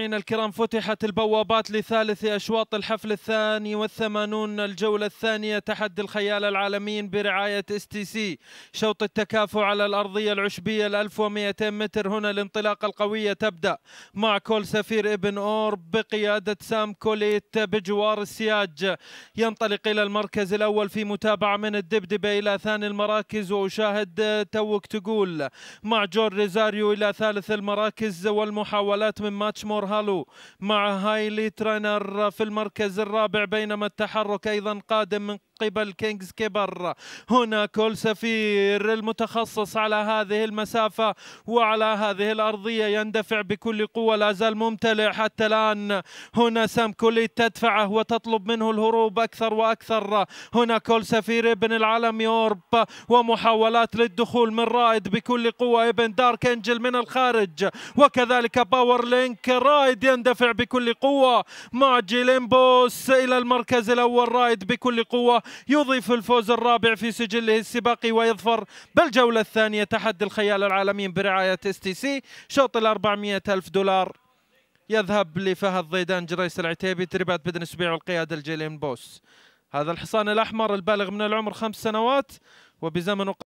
مستمعينا الكرام فتحت البوابات لثالث أشواط الحفل الثاني والثمانون الجولة الثانية تحدي الخيال العالميين برعاية اس تي سي شوط التكافؤ على الأرضية العشبية ال 1200 متر هنا الانطلاقة القوية تبدأ مع كول سفير ابن أور بقيادة سام كوليت بجوار السياج ينطلق إلى المركز الأول في متابعة من الدبدبة إلى ثاني المراكز وأشاهد توك تقول مع جور ريزاريو إلى ثالث المراكز والمحاولات من ماتش مور هالو مع هايلي ترينر في المركز الرابع بينما التحرك أيضا قادم من قبل كينجز كبر هنا كل سفير المتخصص على هذه المسافة وعلى هذه الأرضية يندفع بكل قوة لا زال ممتلئ حتى الآن هنا سام كوليت تدفعه وتطلب منه الهروب أكثر وأكثر هنا كل سفير ابن العالم يورب ومحاولات للدخول من رائد بكل قوة ابن دارك انجل من الخارج وكذلك باور لينك رائد يندفع بكل قوة مع بوس إلى المركز الأول رائد بكل قوة يضيف الفوز الرابع في سجله السباقي ويظفر بالجولة الثانية تحدي الخيال العالمي برعاية اس تي سي شوط ال 400 ألف دولار يذهب لفهد ضيدان جريس العتيبي تربات بدن سبيع والقيادة الجيلين بوس هذا الحصان الأحمر البالغ من العمر خمس سنوات وبزمن